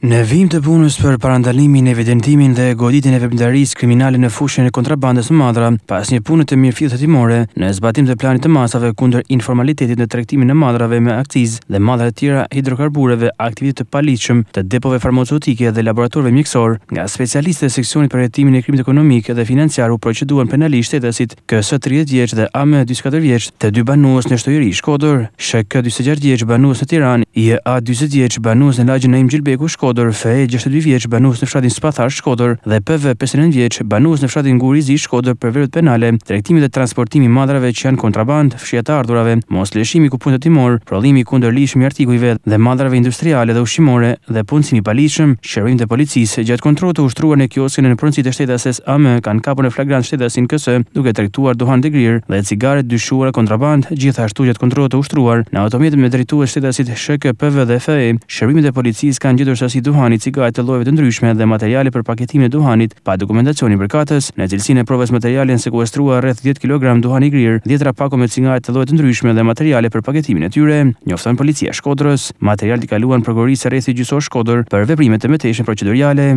Në vim të punës për parandalimin, evidentimin dhe goditin e vëbndaris kriminale në fushën e kontrabandës në madra, pas një punë të mirë fjithë të timore, në zbatim të planit të masave kunder informalitetit në trektimin në madrave me aktiz dhe madra të tjera hidrokarbureve, aktivit të palicëm, të depove farmaceutike dhe laboratorve mjekësor, nga specialiste e seksionit për jetimin e krimit ekonomik dhe financiaru proceduan penalisht të dësit kësë 30 vjeqë dhe amë 24 vjeqë të dy banuës në shtojëri shkodër, shë kë 26 vjeqë banuës në Tiran, i e a 20 vjeqë banuës në lagjë në im Gjilbeku Shkodër, Fe 62 vjeç banues në fshatin Spathar Shkodër dhe PV 59 vjeç banues në fshatin Gurizi Shkodër për vërtet penale, tregtimi dhe transportimi i madrave që janë kontraband, fshija të ardhurave, mosleshimi ku punët timor, prodhimi kundër lishmi artikujve dhe madrave industriale dhe ushqimore dhe punësimi palishëm, shërim të policisë gjatë kontrollit të ushtruar në kioskin në pronësi të shtetasës AM kanë kapur në flagrant shtetasin KS duke tregtuar duhan degrir dhe cigare dyshuara kontraband, gjithashtu gjatë kontrollit të ushtruar në automjetin me drejtues shtetësit SHKPV dhe FE, shërimet e policisë kanë gjetur sasi duhanit, cigaret të llojeve të ndryshme dhe materiale për paketimin e duhanit pa dokumentacionin për katës. Në cilësinë e provës materiale janë sekuestruar rreth 10 kg duhan i grirë, 10 dra pako me cigare të llojeve të ndryshme dhe materiale për paketimin e tyre. Njofton policia Shkodrës, materialet i kaluan prokurorisë rrethit gjysor Shkodër për veprimet e mëtejshme procedurale.